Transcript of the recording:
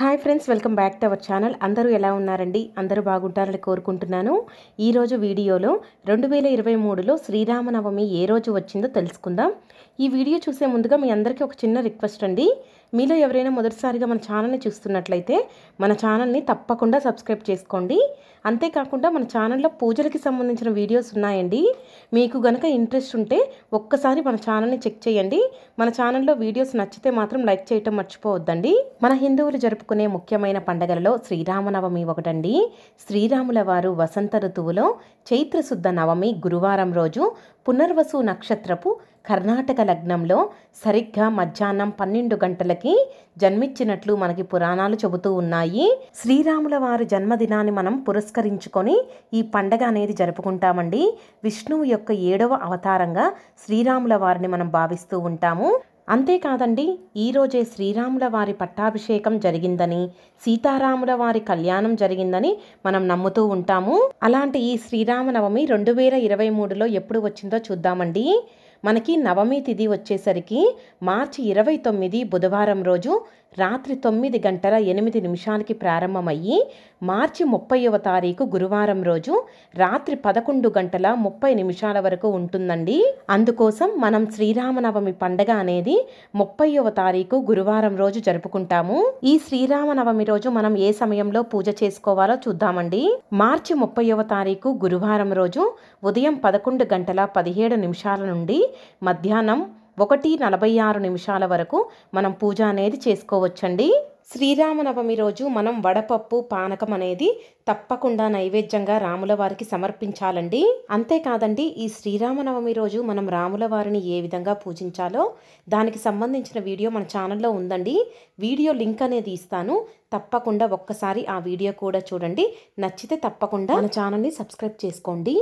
hi friends welcome back to our channel అందరూ ఎలా ఉన్నారండి అందరూ బాగుంటారని కోరుకుంటున్నాను ఈరోజు వీడియోలో రెండు వేల ఇరవై మూడులో శ్రీరామనవమి ఏ రోజు వచ్చిందో తెలుసుకుందాం ఈ వీడియో చూసే ముందుగా మీ అందరికీ ఒక చిన్న రిక్వెస్ట్ అండి మీలో ఎవరైనా మొదటిసారిగా మన ఛానల్ని చూస్తున్నట్లయితే మన ఛానల్ని తప్పకుండా సబ్స్క్రైబ్ చేసుకోండి అంతేకాకుండా మన ఛానల్లో పూజలకి సంబంధించిన వీడియోస్ ఉన్నాయండి మీకు గనక ఇంట్రెస్ట్ ఉంటే ఒక్కసారి మన ఛానల్ని చెక్ చేయండి మన ఛానల్లో వీడియోస్ నచ్చితే మాత్రం లైక్ చేయటం మర్చిపోవద్దండి మన హిందువులు జరుపు జరుపుకునే ముఖ్యమైన పండగలలో శ్రీరామనవమి ఒకటండి శ్రీరాముల వారు వసంత ఋతువులో చైత్రశుద్ధ నవమి గురువారం రోజు పునర్వసు నక్షత్రపు కర్ణాటక లగ్నంలో సరిగ్గా మధ్యాహ్నం పన్నెండు గంటలకి జన్మించినట్లు మనకి పురాణాలు చెబుతూ ఉన్నాయి శ్రీరాముల వారి జన్మదినాన్ని మనం పురస్కరించుకొని ఈ పండగ అనేది జరుపుకుంటామండి విష్ణువు యొక్క ఏడవ అవతారంగా శ్రీరాముల వారిని మనం భావిస్తూ ఉంటాము అంతేకాదండి ఈరోజే శ్రీరాముల వారి పట్టాభిషేకం జరిగిందని సీతారాముల వారి కళ్యాణం జరిగిందని మనం నమ్ముతూ ఉంటాము అలాంటి ఈ శ్రీరామనవమి రెండు వేల ఇరవై మూడులో ఎప్పుడు వచ్చిందో చూద్దామండి మనకి నవమి తిథి వచ్చేసరికి మార్చి ఇరవై తొమ్మిది బుధవారం రోజు రాత్రి తొమ్మిది గంటల ఎనిమిది నిమిషాలకి ప్రారంభమయ్యి మార్చి ముప్పైవ తారీఖు గురువారం రోజు రాత్రి పదకొండు గంటల ముప్పై నిమిషాల వరకు ఉంటుందండి అందుకోసం మనం శ్రీరామనవమి పండగ అనేది ముప్పైవ తారీఖు గురువారం రోజు జరుపుకుంటాము ఈ శ్రీరామనవమి రోజు మనం ఏ సమయంలో పూజ చేసుకోవాలో చూద్దామండి మార్చి ముప్పైవ తారీఖు గురువారం రోజు ఉదయం పదకొండు గంటల పదిహేడు నిమిషాల నుండి మధ్యాహ్నం ఒకటి నలభై ఆరు నిమిషాల వరకు మనం పూజ అనేది చేసుకోవచ్చండి శ్రీరామనవమి రోజు మనం వడపప్పు పానకం అనేది తప్పకుండా నైవేద్యంగా రాముల వారికి సమర్పించాలండి అంతేకాదండి ఈ శ్రీరామనవమి రోజు మనం రాముల వారిని ఏ విధంగా పూజించాలో దానికి సంబంధించిన వీడియో మన ఛానల్లో ఉందండి వీడియో లింక్ అనేది ఇస్తాను తప్పకుండా ఒక్కసారి ఆ వీడియో కూడా చూడండి నచ్చితే తప్పకుండా మన ఛానల్ని సబ్స్క్రైబ్ చేసుకోండి